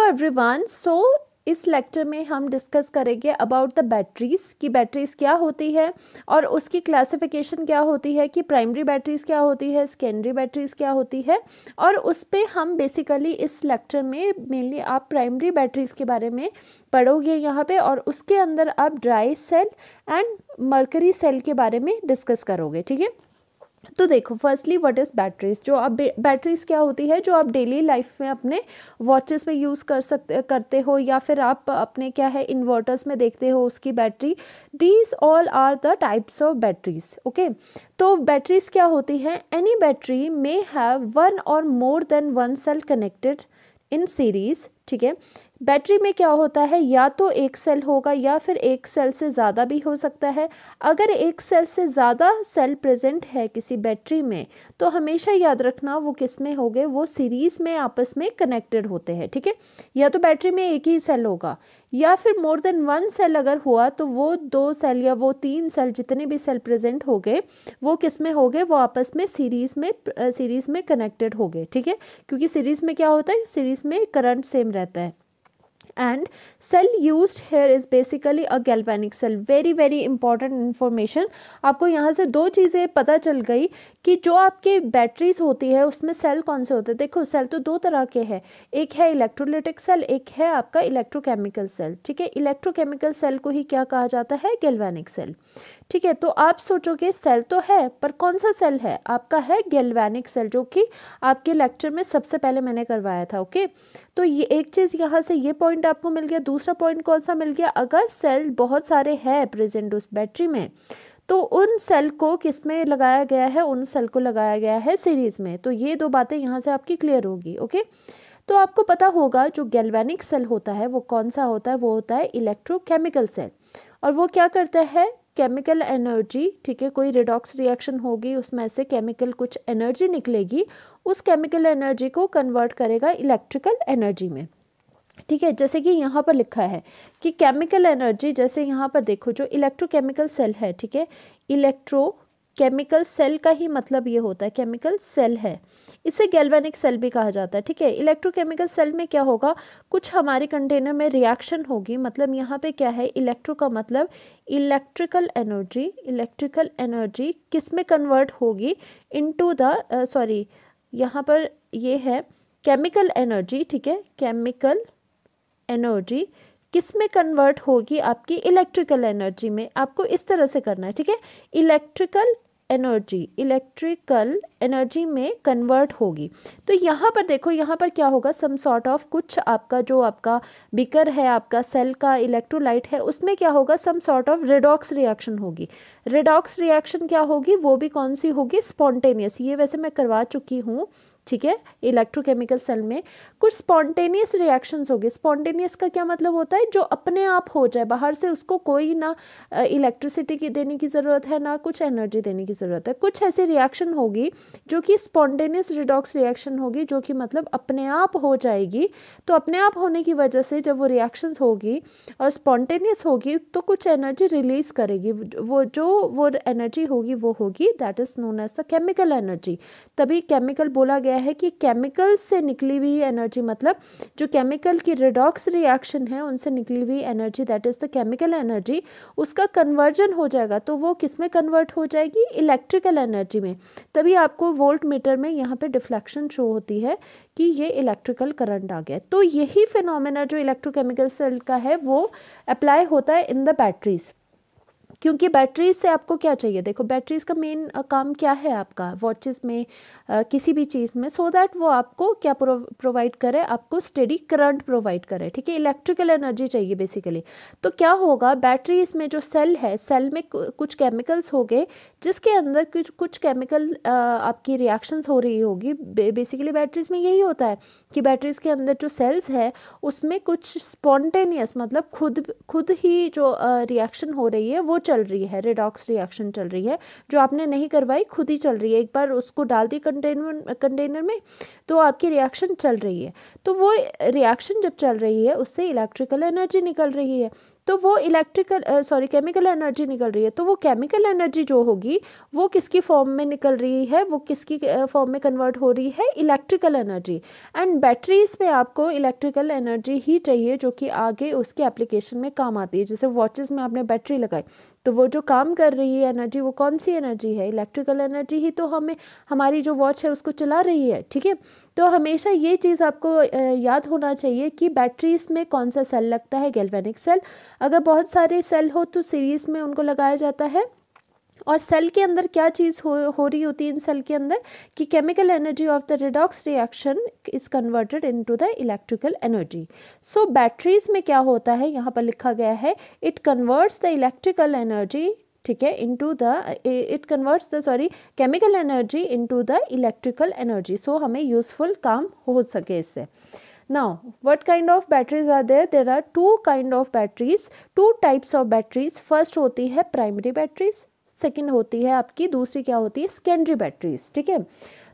hello everyone so इस lecture में हम डिस्कस करेंगे अबाउट द बैटरीज़ कि बैटरीज़ क्या होती है और उसकी क्लासिफिकेशन क्या होती है कि प्राइमरी बैटरीज़ क्या होती है सेकेंडरी बैटरीज़ क्या होती है और उस पर हम बेसिकली इस लेक्चर में मेनली आप प्राइमरी बैटरीज़ के बारे में पढ़ोगे यहाँ पे और उसके अंदर आप dry cell and mercury cell के बारे में डिस्कस करोगे ठीक है तो देखो फर्स्टली व्हाट इज़ बैटरीज जो आप बैटरीज क्या होती है जो आप डेली लाइफ में अपने वॉचेस में यूज़ कर सकते करते हो या फिर आप अपने क्या है इन्वर्टर्स में देखते हो उसकी battery these all are the types of batteries okay तो बैटरीज क्या होती हैं any battery may have one और more than one cell connected in series ठीक है बैटरी में क्या होता है या तो एक सेल होगा या फिर एक सेल से ज़्यादा भी हो सकता है अगर एक सेल से ज़्यादा सेल प्रेजेंट है किसी बैटरी में तो हमेशा याद रखना वो किस में हो गए वो सीरीज़ में आपस में कनेक्टेड होते हैं ठीक है या तो बैटरी में एक ही सेल होगा या फिर मोर देन वन सेल अगर हुआ तो वो दो सेल या वो तीन सेल जितने भी सेल प्रेजेंट हो गए वो किस में हो गए वो आपस में सीरीज़ में सीरीज़ में कनेक्टेड हो गए ठीक है क्योंकि सीरीज़ में क्या होता है सीरीज़ में करंट सेम रहता है and cell used here is basically a galvanic cell very very important information आपको यहाँ से दो चीज़ें पता चल गई कि जो आपके batteries होती है उसमें cell कौन से होते हैं देखो cell तो दो तरह के हैं एक है electrolytic cell एक है आपका electrochemical cell ठीक है electrochemical cell को ही क्या कहा जाता है galvanic cell ठीक है तो आप सोचोगे सेल तो है पर कौन सा सेल है आपका है गैल्वेनिक सेल जो कि आपके लेक्चर में सबसे पहले मैंने करवाया था ओके तो ये एक चीज़ यहाँ से ये पॉइंट आपको मिल गया दूसरा पॉइंट कौन सा मिल गया अगर सेल बहुत सारे है प्रेजेंट उस बैटरी में तो उन सेल को किस में लगाया गया है उन सेल को लगाया गया है सीरीज़ में तो ये दो बातें यहाँ से आपकी क्लियर होगी ओके तो आपको पता होगा जो गैल्वेनिक सेल होता है वो कौन सा होता है वो होता है इलेक्ट्रोकेमिकल सेल और वो क्या करता है केमिकल एनर्जी ठीक है कोई रिडॉक्स रिएक्शन होगी उसमें से केमिकल कुछ एनर्जी निकलेगी उस केमिकल एनर्जी को कन्वर्ट करेगा इलेक्ट्रिकल एनर्जी में ठीक है जैसे कि यहाँ पर लिखा है कि केमिकल एनर्जी जैसे यहाँ पर देखो जो इलेक्ट्रोकेमिकल सेल है ठीक है इलेक्ट्रो केमिकल सेल का ही मतलब ये होता है केमिकल सेल है इसे गैल्वेनिक सेल भी कहा जाता है ठीक है इलेक्ट्रोकेमिकल सेल में क्या होगा कुछ हमारे कंटेनर में रिएक्शन होगी मतलब यहाँ पे क्या है इलेक्ट्रो का मतलब इलेक्ट्रिकल एनर्जी इलेक्ट्रिकल एनर्जी किस में कन्वर्ट होगी इनटू द सॉरी यहाँ पर ये है केमिकल एनर्जी ठीक है केमिकल एनर्जी किस में कन्वर्ट होगी आपकी इलेक्ट्रिकल एनर्जी में आपको इस तरह से करना है ठीक है इलेक्ट्रिकल एनर्जी इलेक्ट्रिकल एनर्जी में कन्वर्ट होगी तो यहाँ पर देखो यहाँ पर क्या होगा सम सॉर्ट ऑफ कुछ आपका जो आपका बिकर है आपका सेल का इलेक्ट्रोलाइट है उसमें क्या होगा some sort of redox reaction होगी रेडॉक्स रिएक्शन क्या होगी वो भी कौन सी होगी स्पॉन्टेनियस ये वैसे मैं करवा चुकी हूँ ठीक है इलेक्ट्रोकेमिकल सेल में कुछ स्पॉन्टेनियस रिएक्शंस होगी स्पॉन्टेनियस का क्या मतलब होता है जो अपने आप हो जाए बाहर से उसको कोई ना इलेक्ट्रिसिटी की देने की ज़रूरत है ना कुछ एनर्जी देने की ज़रूरत है कुछ ऐसी रिएक्शन होगी जो कि स्पॉन्टेनियस रिडॉक्स रिएक्शन होगी जो कि मतलब अपने आप हो जाएगी तो अपने आप होने की वजह से जब वो रिएक्शन होगी और स्पॉन्टेनियस होगी तो कुछ एनर्जी रिलीज़ करेगी वो जो वो एनर्जी होगी वो होगी that is known as the chemical energy तभी केमिकल बोला गया है कि केमिकल्स से निकली हुई एनर्जी मतलब जो केमिकल की रिडॉक्स रिएक्शन है उनसे निकली हुई energy that is the chemical energy उसका कन्वर्जन हो जाएगा तो वो किस में कन्वर्ट हो जाएगी इलेक्ट्रिकल एनर्जी में तभी आपको वोल्ट मीटर में यहाँ पर डिफ्लेक्शन शो होती है कि ये इलेक्ट्रिकल करंट आ गया तो यही फिनोमेना जो इलेक्ट्रोकेमिकल सेल का है वो अप्लाई होता है इन द बैटरीज़ क्योंकि बैटरीज से आपको क्या चाहिए देखो बैटरीज का मेन काम क्या है आपका वॉचेस में आ, किसी भी चीज़ में सो so दैट वो आपको क्या प्रोवाइड करे आपको स्टडी करंट प्रोवाइड करे ठीक है इलेक्ट्रिकल एनर्जी चाहिए बेसिकली तो क्या होगा बैटरीज में जो सेल है सेल में कुछ केमिकल्स हो गए जिसके अंदर कुछ कुछ केमिकल आपकी रिएक्शंस हो रही होगी बेसिकली बैटरीज में यही होता है कि बैटरीज के अंदर जो सेल्स है उसमें कुछ स्पॉन्टेनियस मतलब खुद खुद ही जो रिएक्शन हो रही है वो चल रही है रेडॉक्स रिएक्शन चल रही है जो आपने नहीं करवाई खुद ही चल रही है एक बार उसको डाल दी कंटेनमेंट कंटेनर में तो आपकी रिएक्शन चल रही है तो वो रिएक्शन जब चल रही है उससे इलेक्ट्रिकल एनर्जी निकल रही है तो वो इलेक्ट्रिकल सॉरी केमिकल एनर्जी निकल रही है तो वो केमिकल एनर्जी जो होगी वो किसकी फॉर्म में निकल रही है वो किसकी फॉर्म में कन्वर्ट हो रही है इलेक्ट्रिकल एनर्जी एंड बैटरीज पे आपको इलेक्ट्रिकल एनर्जी ही चाहिए जो कि आगे उसके एप्लीकेशन में काम आती है जैसे वॉचेस में आपने बैटरी लगाई तो वो जो काम कर रही है एनर्जी वो कौन सी एनर्जी है इलेक्ट्रिकल एनर्जी ही तो हमें हमारी जो वॉच है उसको चला रही है ठीक है तो हमेशा ये चीज़ आपको याद होना चाहिए कि बैटरीज में कौन सा सेल लगता है गैल्वेनिक सेल अगर बहुत सारे सेल हो तो सीरीज़ में उनको लगाया जाता है और सेल के अंदर क्या चीज़ हो हो रही होती है इन सेल के अंदर कि chemical energy of the redox reaction is converted into the electrical energy so batteries में क्या होता है यहाँ पर लिखा गया है it converts the electrical energy ठीक है into the it converts the sorry chemical energy to the electrical energy so हमें यूज़फुल काम हो सके इससे now what kind of batteries are there there are two kind of batteries two types of batteries first होती है primary batteries second होती है आपकी दूसरी क्या होती है सेकेंडरी बैटरीज ठीक है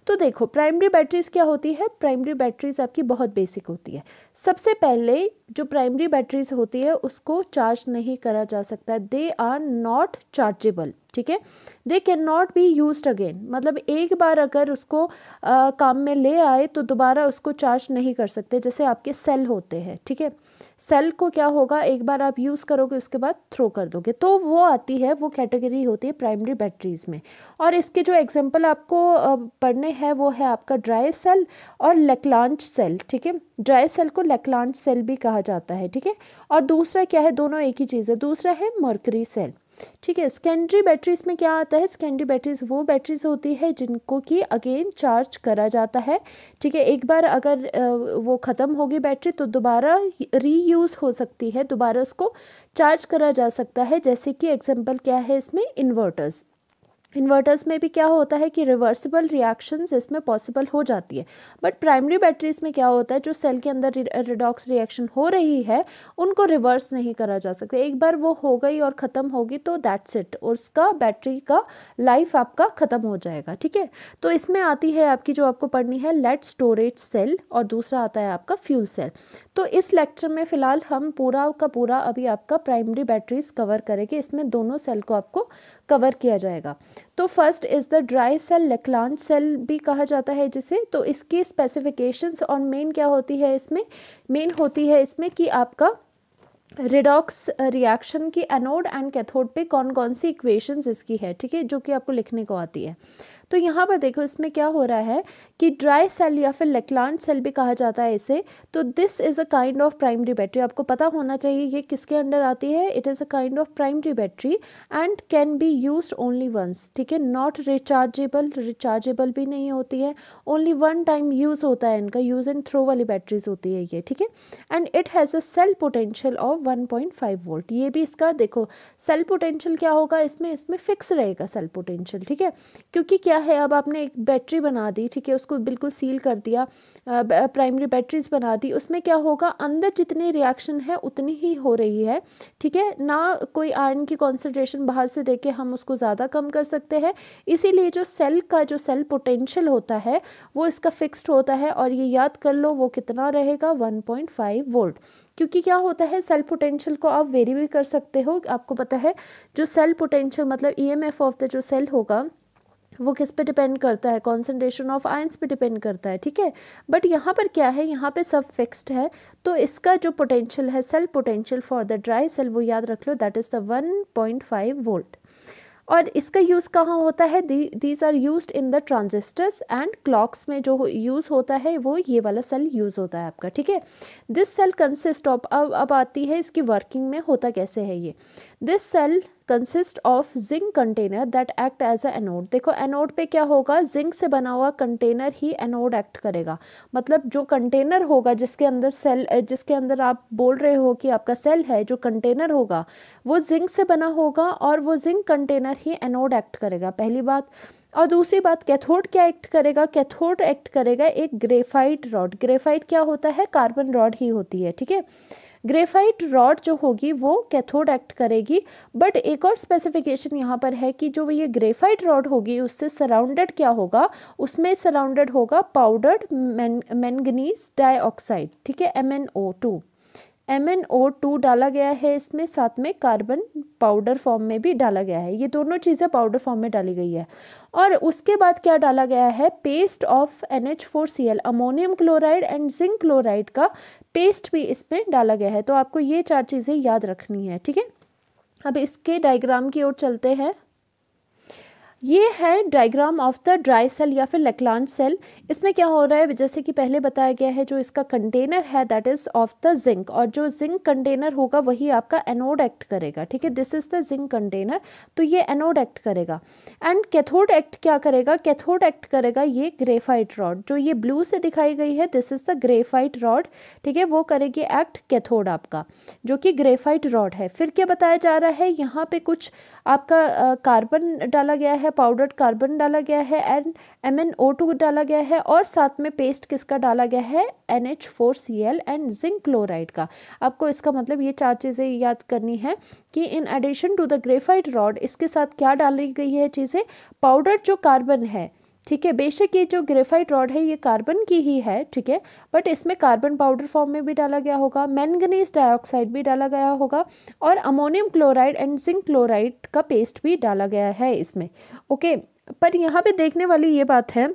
तो देखो प्राइमरी बैटरीज क्या होती है प्राइमरी बैटरीज आपकी बहुत बेसिक होती है सबसे पहले जो प्राइमरी बैटरीज होती है उसको चार्ज नहीं करा जा सकता दे आर नॉट चार्जेबल ठीक है they can not be use again मतलब एक बार अगर उसको आ, काम में ले आए तो दोबारा उसको चार्ज नहीं कर सकते जैसे आपके सेल होते हैं ठीक है सेल को क्या होगा एक बार आप यूज़ करोगे उसके बाद थ्रो कर दोगे तो वो आती है वो कैटेगरी होती है प्राइमरी बैटरीज़ में और इसके जो एग्जांपल आपको पढ़ने हैं वो है आपका ड्राई सेल और लेकलांच सेल ठीक है ड्राई सेल को लेकलांच सेल भी कहा कहा जाता है ठीक है और दूसरा क्या है दोनों एक ही चीज़ है दूसरा है मर्करी सेल ठीक है सेकेंडरी बैटरीज में क्या आता है सेकेंडरी बैटरीज वो बैटरीज होती है जिनको कि अगेन चार्ज करा जाता है ठीक है एक बार अगर वो ख़त्म होगी बैटरी तो दोबारा रीयूज़ हो सकती है दोबारा उसको चार्ज करा जा सकता है जैसे कि एग्जांपल क्या है इसमें इन्वर्टर्स इन्वर्टर्स में भी क्या होता है कि रिवर्सिबल रिएक्शंस इसमें पॉसिबल हो जाती है बट प्राइमरी बैटरीज में क्या होता है जो सेल के अंदर रिडॉक्स रिएक्शन हो रही है उनको रिवर्स नहीं करा जा सकता एक बार वो हो गई और ख़त्म होगी तो दैट्स इट और उसका बैटरी का लाइफ आपका ख़त्म हो जाएगा ठीक है तो इसमें आती है आपकी जो आपको पढ़नी है लेट स्टोरेज सेल और दूसरा आता है आपका फ्यूल सेल तो इस लेक्चर में फ़िलहाल हम पूरा का पूरा अभी आपका प्राइमरी बैटरीज कवर करेंगे इसमें दोनों सेल को आपको कवर किया जाएगा तो first is the dry cell Leclanche cell भी कहा जाता है जिसे तो इसकी स्पेसिफिकेशंस और मेन क्या होती है इसमें मेन होती है इसमें कि आपका रिडॉक्स रिएक्शन की एनोड एंड कैथोड पे कौन कौन सी इक्वेशंस इसकी है ठीक है जो कि आपको लिखने को आती है तो यहाँ पर देखो इसमें क्या हो रहा है कि ड्राई सेल या फिर लेक्लांट सेल भी कहा जाता है इसे तो this is a kind of primary battery आपको पता होना चाहिए ये किसके अंडर आती है it is a kind of primary battery and can be use only once ठीक है नॉट रिचार्जेबल रिचार्जेबल भी नहीं होती है ओनली वन टाइम यूज़ होता है इनका यूज़ एंड थ्रो वाली बैटरीज होती है ये ठीक है and it has a cell potential of one point five volt ये भी इसका देखो सेल पोटेंशियल क्या होगा इसमें इसमें फिक्स रहेगा सेल पोटेंशियल ठीक है क्योंकि क्या है अब आपने एक बैटरी बना दी ठीक है उस उसको बिल्कुल सील कर दिया प्राइमरी बैटरीज बना दी उसमें क्या होगा अंदर जितनी रिएक्शन है उतनी ही हो रही है ठीक है ना कोई आयन की कॉन्सेंट्रेशन बाहर से देके हम उसको ज़्यादा कम कर सकते हैं इसीलिए जो सेल का जो सेल पोटेंशियल होता है वो इसका फिक्स्ड होता है और ये याद कर लो वो कितना रहेगा 1.5 वोल्ट क्योंकि क्या होता है सेल पोटेंशियल को आप वेरी भी कर सकते हो आपको पता है जो सेल पोटेंशियल मतलब E M F of the जो सेल होगा वो किस पे डिपेंड करता है कॉन्सेंट्रेशन ऑफ आयंस पे डिपेंड करता है ठीक है बट यहाँ पर क्या है यहाँ पे सब फिक्स्ड है तो इसका जो पोटेंशियल है cell potential for the dry cell वो याद रख लो that is the one point five volt और इसका यूज़ कहाँ होता है these are use in the transistors and clocks में जो यूज़ होता है वो ये वाला सेल यूज़ होता है आपका ठीक है दिस सेल कंसिस्ट ऑफ अब अब आती है इसकी वर्किंग में होता कैसे है ये this cell consist of zinc container that act as a anode देखो एनोड पे क्या होगा जिंक से बना हुआ कंटेनर ही एनोड एक्ट करेगा मतलब जो कंटेनर होगा जिसके अंदर सेल जिसके अंदर आप बोल रहे हो कि आपका सेल है जो कंटेनर होगा वो जिंक से बना होगा और वो जिंक कंटेनर ही एनोड एक्ट करेगा पहली बात और दूसरी बात कैथोड क्या एक्ट करेगा कैथोड एक्ट करेगा एक ग्रेफाइट रॉड ग्रेफाइट क्या होता है कार्बन रॉड ही होती है ठीक है ग्रेफाइट रॉड जो होगी वो कैथोड एक्ट करेगी बट एक और स्पेसिफिकेशन यहाँ पर है कि जो ये ग्रेफाइट रॉड होगी उससे सराउंडेड क्या होगा उसमें सराउंडेड होगा पाउडर्ड मैंगनीज डाइऑक्साइड ठीक है M N O two M N O two डाला गया है इसमें साथ में कार्बन पाउडर फॉर्म में भी डाला गया है ये दोनों चीज़ें पाउडर फॉर्म में डाली गई है और उसके बाद क्या डाला गया है paste of N H four C L ammonium chloride and zinc chloride का पेस्ट भी इसमें डाला गया है तो आपको ये चार चीज़ें याद रखनी है ठीक है अब इसके डायग्राम की ओर चलते हैं ये है diagram of the dry cell या फिर लेकलान सेल इसमें क्या हो रहा है जैसे कि पहले बताया गया है जो इसका कंटेनर है that is of the zinc और जो जिंक कंटेनर होगा वही आपका एनोड एक्ट करेगा ठीक है this is the zinc container तो ये एनोड एक्ट करेगा एंड कैथोड एक्ट क्या करेगा कैथोड एक्ट करेगा ये ग्रेफाइट रॉड जो ये ब्लू से दिखाई गई है this is the graphite rod ठीक है वो करेगी एक्ट कैथोड आपका जो कि ग्रेफाइट रॉड है फिर क्या बताया जा रहा है यहाँ पे कुछ आपका कार्बन डाला गया है पाउडर्ड कार्बन डाला गया है and M N O two डाला गया है और साथ में पेस्ट किसका डाला गया है N H four C L and zinc chloride का आपको इसका मतलब ये चार चीज़ें याद करनी है कि in addition to the graphite rod इसके साथ क्या डाली गई है चीज़ें पाउडर जो कार्बन है ठीक है बेशक ये जो ग्रेफाइट रॉड है ये कार्बन की ही है ठीक है बट इसमें कार्बन पाउडर फॉर्म में भी डाला गया होगा मैंगनीज डाइऑक्साइड भी डाला गया होगा और ammonium chloride and zinc chloride का पेस्ट भी डाला गया है इसमें ओके पर यहाँ पे देखने वाली ये बात है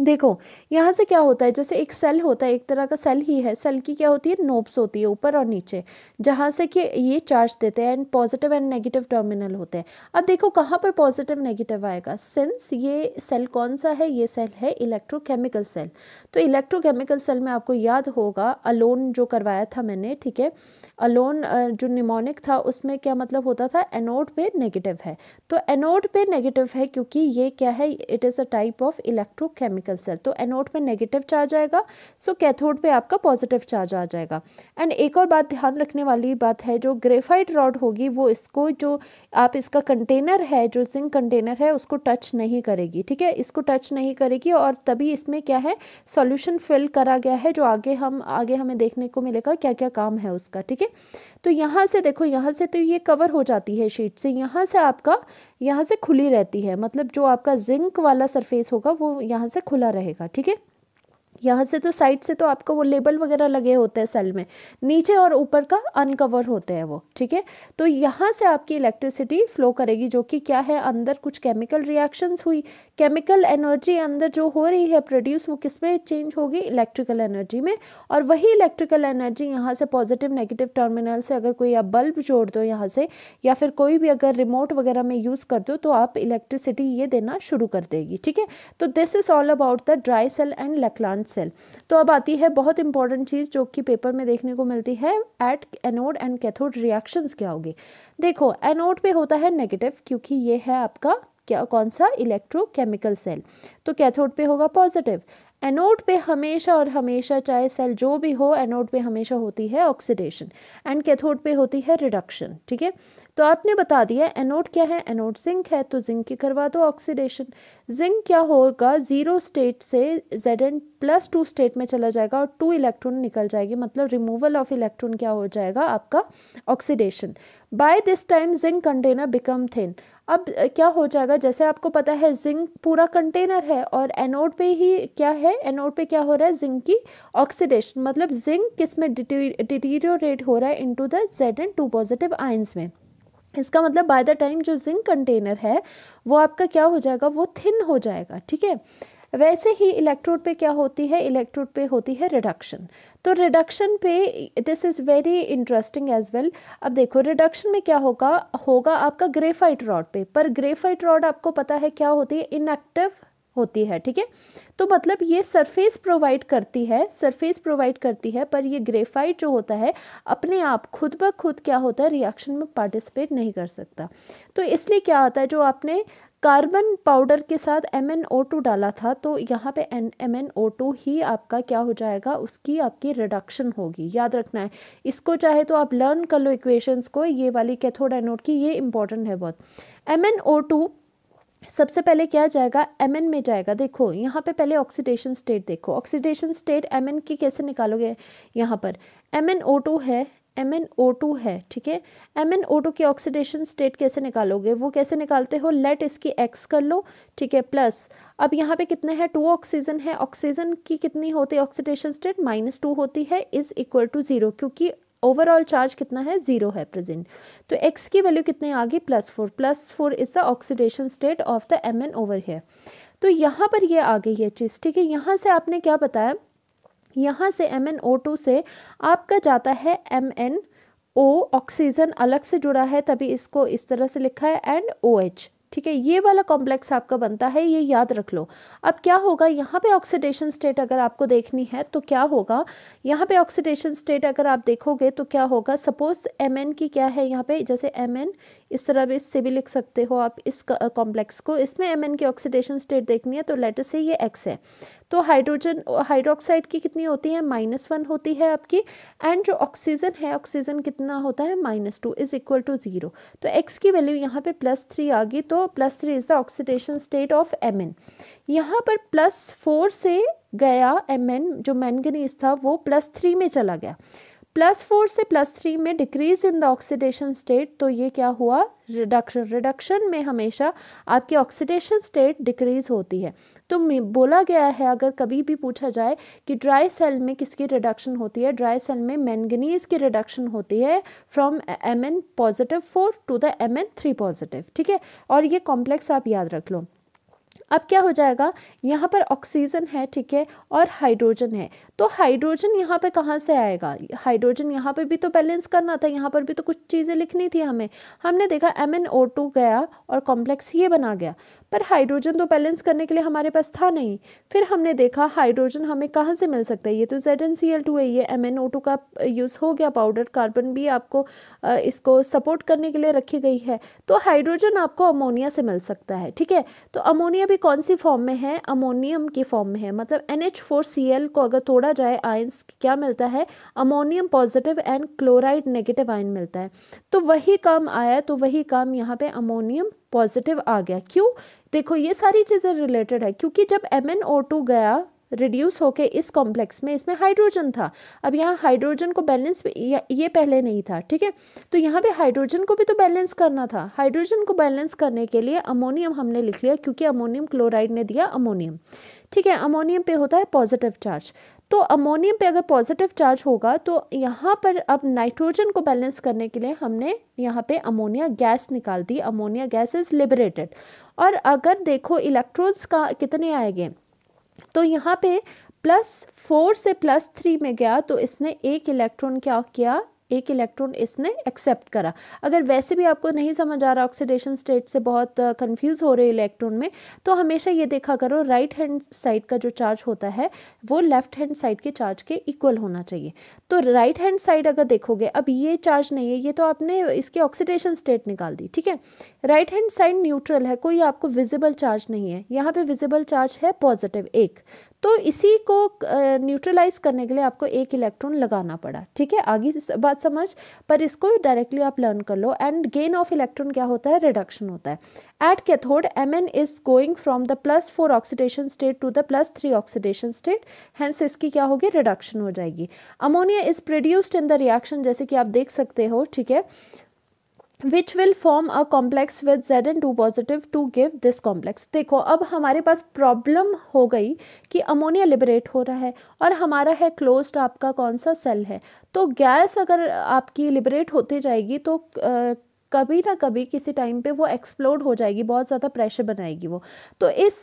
देखो यहाँ से क्या होता है जैसे एक सेल होता है एक तरह का सेल ही है सेल की क्या होती है नोब्स होती है ऊपर और नीचे जहाँ से कि ये चार्ज देते हैं and positive and negative terminal होते हैं अब देखो कहाँ पर पॉजिटिव नेगेटिव आएगा सिंस ये सेल कौन सा है ये सेल है इलेक्ट्रोकेमिकल सेल तो इलेक्ट्रोकेमिकल सेल में आपको याद होगा अलोन जो करवाया था मैंने ठीक है अलोन जो निमोनिक था उसमें क्या मतलब होता था एनोड पे नेगेटिव है तो एनोड पे नेगेटिव है क्योंकि ये क्या है it is a type of electrochemical chemical cell तो एनोड पे नेगेटिव चार्ज आएगा सो कैथोड पे आपका पॉजिटिव चार्ज आ जाएगा एंड एक और बात ध्यान रखने वाली बात है जो ग्रेफाइट रॉड होगी वो इसको जो आप इसका कंटेनर है जो जिंक कंटेनर है उसको टच नहीं करेगी ठीक है इसको टच नहीं करेगी और तभी इसमें क्या है सॉल्यूशन फिल करा गया है जो आगे हम आगे हमें देखने को मिलेगा क्या क्या काम है उसका ठीक है तो यहाँ से देखो यहाँ से तो ये कवर हो जाती है शीट से यहाँ से आपका यहाँ से खुली रहती है मतलब जो आपका जिंक वाला सरफेस होगा वो यहाँ से खुला रहेगा ठीक है यहाँ से तो साइड से तो आपका वो लेबल वगैरह लगे होते हैं सेल में नीचे और ऊपर का अनकवर होते हैं वो ठीक है तो यहाँ से आपकी इलेक्ट्रिसिटी फ्लो करेगी जो कि क्या है अंदर कुछ केमिकल रिएक्शंस हुई केमिकल एनर्जी अंदर जो हो रही है प्रोड्यूस वो किस में चेंज होगी इलेक्ट्रिकल एनर्जी में और वही इलेक्ट्रिकल एनर्जी यहाँ से पॉजिटिव नेगेटिव टर्मिनल से अगर कोई आप बल्ब जोड़ दो यहाँ से या फिर कोई भी अगर रिमोट वगैरह में यूज़ कर दो तो आप इलेक्ट्रिसिटी ये देना शुरू कर देगी ठीक है तो this is all about the dry cell and Leclanche cell तो अब आती है बहुत इंपॉर्टेंट चीज़ जो कि पेपर में देखने को मिलती है at anode and cathode reactions क्या होगी देखो एनोड पे होता है नेगेटिव क्योंकि ये है आपका क्या कौन सा इलेक्ट्रोकेमिकल सेल तो कैथोड पे होगा पॉजिटिव एनोड पे हमेशा और हमेशा चाहे सेल जो भी हो एनोड पे हमेशा होती है ऑक्सीडेशन एंड कैथोड पे होती है रिडक्शन ठीक है तो आपने बता दिया एनोड क्या है एनोड जिंक है तो जिंक की करवा दो ऑक्सीडेशन जिंक क्या होगा ज़ीरो स्टेट से Z N plus two state में चला जाएगा और टू इलेक्ट्रॉन निकल जाएगी मतलब रिमूवल ऑफ इलेक्ट्रॉन क्या हो जाएगा आपका oxidation by this time zinc container become thin अब क्या हो जाएगा जैसे आपको पता है जिंक पूरा कंटेनर है और एनोड पे ही क्या है एनोड पे क्या हो रहा है जिंक की ऑक्सीडेशन मतलब जिंक किस में डिटीरियोरेट हो रहा है into the Z N two positive ions में इसका मतलब बाय द टाइम जो जिंक कंटेनर है वो आपका क्या हो जाएगा वो थिन हो जाएगा ठीक है वैसे ही इलेक्ट्रोड पे क्या होती है इलेक्ट्रोड पे होती है रिडक्शन तो रिडक्शन पे this is very interesting as well अब देखो रिडक्शन में क्या होगा होगा आपका ग्रेफाइट रॉड पे पर ग्रेफाइट रॉड आपको पता है क्या होती है इनएक्टिव होती है ठीक है तो मतलब ये सरफेस प्रोवाइड करती है सरफेस प्रोवाइड करती है पर ये ग्रेफाइट जो होता है अपने आप खुद ब खुद क्या होता है रिएक्शन में पार्टिसिपेट नहीं कर सकता तो इसलिए क्या होता है जो आपने कार्बन पाउडर के साथ एम एन ओ टू डाला था तो यहाँ पे N M N O two ही आपका क्या हो जाएगा उसकी आपकी रिडक्शन होगी याद रखना है इसको चाहे तो आप लर्न कर लो इक्वेशंस को ये वाली कैथोड एनोड की ये इंपॉर्टेंट है बहुत एम एन ओ टू सबसे पहले क्या जाएगा एम एन में जाएगा देखो यहाँ पे पहले ऑक्सीडेशन स्टेट देखो ऑक्सीडेशन स्टेट एम एन की कैसे निकालोगे यहाँ पर एम एन ओ टू है एम एन ओ टू है ठीक है एम एन ओ टू की ऑक्सीडेशन स्टेट कैसे निकालोगे वो कैसे निकालते हो लेट इसकी एक्स कर लो ठीक है प्लस अब यहाँ पे कितने हैं टू ऑक्सीजन है ऑक्सीजन की कितनी होती है ऑक्सीडेशन स्टेट माइनस टू होती है इज़ इक्वल टू ज़ीरो क्योंकि ओवरऑल चार्ज कितना है जीरो है प्रेजेंट तो एक्स की वैल्यू कितनी आ गई plus four plus four is the oxidation state of the M N over है तो यहाँ पर ये यह आ गई है चीज़ ठीक है यहाँ से आपने क्या बताया यहाँ से एम एन ओ टू से आपका जाता है एम एन ओ ऑक्सीजन अलग से जुड़ा है तभी इसको इस तरह से लिखा है एंड ओ एच ठीक है ये वाला कॉम्प्लेक्स आपका बनता है ये याद रख लो अब क्या होगा यहाँ पे ऑक्सीडेशन स्टेट अगर आपको देखनी है तो क्या होगा यहाँ पे ऑक्सीडेशन स्टेट अगर आप देखोगे तो क्या होगा सपोज एम एन की क्या है यहाँ पे जैसे एम एन इस तरह भी इससे भी लिख सकते हो आप इस कॉम्प्लेक्स को इसमें एम की ऑक्सीडेशन स्टेट देखनी है तो लेटर से ये एक्स है तो हाइड्रोजन हाइड्रोक्साइड की कितनी होती है माइनस वन होती है आपकी एंड जो ऑक्सीजन है ऑक्सीजन कितना होता है minus two is equal to zero तो एक्स की वैल्यू यहाँ पे प्लस थ्री आ गई तो plus three is the oxidation state of M N यहाँ पर प्लस फोर से गया एम एन जो मैनगनीज था वो प्लस थ्री में चला गया प्लस फोर से प्लस थ्री में decrease in the oxidation state तो ये क्या हुआ रिडक्शन रिडक्शन में हमेशा आपकी ऑक्सीडेशन स्टेट डिक्रीज होती है तो बोला गया है अगर कभी भी पूछा जाए कि ड्राई सेल में किसकी रिडक्शन होती है ड्राई सेल में मैंगनीज की रिडक्शन होती है from M N positive four to the M N three positive ठीक है और ये कॉम्प्लेक्स आप याद रख लो अब क्या हो जाएगा यहाँ पर ऑक्सीजन है ठीक है और हाइड्रोजन है तो हाइड्रोजन यहाँ पे कहाँ से आएगा हाइड्रोजन यहाँ पे भी तो बैलेंस करना था यहाँ पर भी तो कुछ चीज़ें लिखनी थी हमें हमने देखा एम एन ओ टू गया और कॉम्प्लेक्स ये बना गया पर हाइड्रोजन तो बैलेंस करने के लिए हमारे पास था नहीं फिर हमने देखा हाइड्रोजन हमें कहाँ से मिल सकता है ये तो Z N C L two है ये एम एन ओ टू का यूज़ हो गया पाउडर कार्बन भी आपको इसको सपोर्ट करने के लिए रखी गई है तो हाइड्रोजन आपको अमोनिया से मिल सकता है ठीक है तो अमोनिया भी कौन सी फॉर्म में है अमोनियम के फॉर्म में है मतलब N H four C L को अगर तोड़ा जाए आयंस क्या मिलता है ammonium positive and chloride negative ion मिलता है तो वही काम आया तो वही काम यहाँ पे अमोनियम पॉजिटिव आ गया क्यों देखो ये सारी चीज़ें रिलेटेड है क्योंकि जब एम गया रिड्यूस होके इस कॉम्प्लेक्स में इसमें हाइड्रोजन था अब यहाँ हाइड्रोजन को बैलेंस ये पहले नहीं था ठीक है तो यहाँ पे हाइड्रोजन को भी तो बैलेंस करना था हाइड्रोजन को बैलेंस करने के लिए अमोनियम हमने लिख लिया क्योंकि अमोनियम क्लोराइड ने दिया अमोनियम ठीक है अमोनियम पे होता है पॉजिटिव चार्ज तो अमोनियम पे अगर पॉजिटिव चार्ज होगा तो यहाँ पर अब नाइट्रोजन को बैलेंस करने के लिए हमने यहाँ पे अमोनिया गैस निकाल दी अमोनिया गैस इज लिबरेटेड और अगर देखो इलेक्ट्रॉन्स का कितने आएंगे तो यहाँ पे प्लस फोर से प्लस थ्री में गया तो इसने एक इलेक्ट्रॉन क्या किया एक इलेक्ट्रॉन इसने एक्सेप्ट करा अगर वैसे भी आपको नहीं समझ आ रहा ऑक्सीडेशन स्टेट से बहुत कंफ्यूज हो रहे इलेक्ट्रॉन में तो हमेशा ये देखा करो राइट हैंड साइड का जो चार्ज होता है वो लेफ्ट हैंड साइड के चार्ज के इक्वल होना चाहिए तो राइट हैंड साइड अगर देखोगे अब ये चार्ज नहीं है ये तो आपने इसके ऑक्सीडेशन स्टेट निकाल दी ठीक है राइट हैंड साइड न्यूट्रल है कोई आपको विजिबल चार्ज नहीं है यहाँ पे विजिबल चार्ज है पॉजिटिव एक तो इसी को न्यूट्रलाइज करने के लिए आपको एक इलेक्ट्रॉन लगाना पड़ा ठीक है आगे बात समझ पर इसको डायरेक्टली आप लर्न कर लो एंड गेन ऑफ इलेक्ट्रॉन क्या होता है रिडक्शन होता है at cathode M N is going from the plus four oxidation state to the plus three oxidation state hence इसकी क्या होगी रिडक्शन हो जाएगी ammonia is produced in the reaction जैसे कि आप देख सकते हो ठीक है which will form a complex with Z N two positive to give this complex देखो अब हमारे पास प्रॉब्लम हो गई कि अमोनिया लिबरेट हो रहा है और हमारा है क्लोज आपका कौन सा सेल है तो गैस अगर आपकी लिबरेट होती जाएगी तो आ, कभी ना कभी किसी टाइम पे वो एक्सप्लोड हो जाएगी बहुत ज़्यादा प्रेशर बनाएगी वो तो इस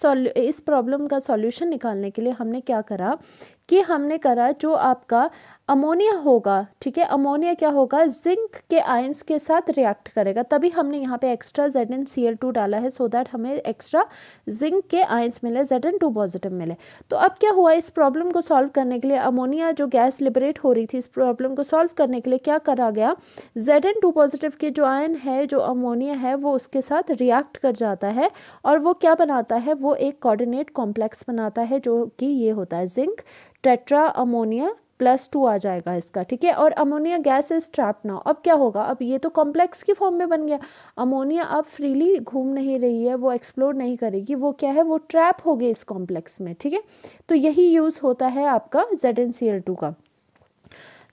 सॉल्यू इस प्रॉब्लम का सॉल्यूशन निकालने के लिए हमने क्या करा कि हमने करा जो आपका अमोनिया होगा ठीक है अमोनिया क्या होगा जिंक के आयंस के साथ रिएक्ट करेगा तभी हमने यहाँ पे extra Z N C L two डाला है सो so दैट हमें एक्स्ट्रा जिंक के आयंस मिले जेड एन टू पॉजिटिव मिले तो अब क्या हुआ इस प्रॉब्लम को सॉल्व करने के लिए अमोनिया जो गैस लिबरेट हो रही थी इस प्रॉब्लम को सॉल्व करने के लिए क्या करा गया जेड एन टू पॉजिटिव के जो आयन है जो अमोनिया है वो उसके साथ रिएक्ट कर जाता है और वो क्या बनाता है वो एक कॉर्डिनेट कॉम्प्लेक्स बनाता है जो कि ये होता है zinc tetra ammonia plus two आ जाएगा इसका ठीक है और ammonia gas is trap now अब क्या होगा अब ये तो कॉम्प्लेक्स के फॉर्म में बन गया अमोनिया अब फ्रीली घूम नहीं रही है वो एक्सप्लोर नहीं करेगी वो क्या है वो ट्रैप हो गई इस कॉम्प्लेक्स में ठीक है तो यही यूज़ होता है आपका Z N C L two का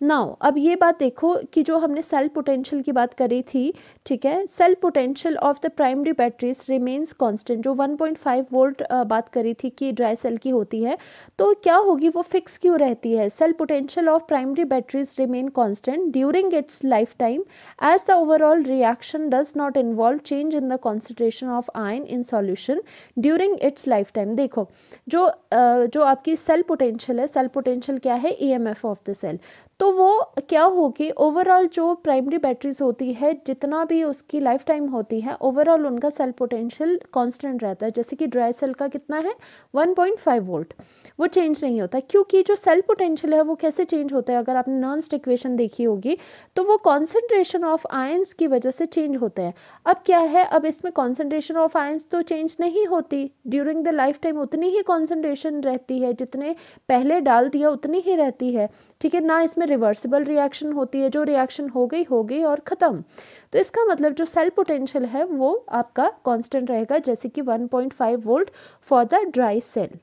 नाउ अब ये बात देखो कि जो हमने सेल पोटेंशियल की बात करी थी ठीक है cell potential of the primary batteries remains constant जो 1.5 वोल्ट बात करी थी कि ड्राई सेल की होती है तो क्या होगी वो फिक्स क्यों रहती है cell potential of primary batteries remain constant during its life time as the overall reaction does not involve change in the concentration of ion in solution during its life time देखो जो जो आपकी cell potential है cell potential क्या है E M F of the cell तो वो क्या होगी ओवरऑल जो प्राइमरी बैटरीज होती है जितना भी उसकी लाइफ टाइम होती है ओवरऑल उनका सेल पोटेंशियल कांस्टेंट रहता है जैसे कि ड्राई सेल का कितना है 1.5 वोल्ट वो चेंज नहीं होता क्योंकि जो सेल पोटेंशियल है वो कैसे चेंज होता है अगर आपने नॉन इक्वेशन देखी होगी तो वो कॉन्सेंट्रेशन ऑफ आयंस की वजह से चेंज होता है अब क्या है अब इसमें कॉन्सेंट्रेशन ऑफ आयंस तो चेंज नहीं होती ड्यूरिंग द लाइफ टाइम उतनी ही कॉन्सेंट्रेशन रहती है जितने पहले डाल दिया उतनी ही रहती है ठीक है ना इसमें रिवर्सिबल रिएक्शन होती है जो रिएक्शन हो गई हो गई और ख़त्म तो इसका मतलब जो सेल पोटेंशियल है वो आपका कांस्टेंट रहेगा जैसे कि 1.5 volt for the dry cell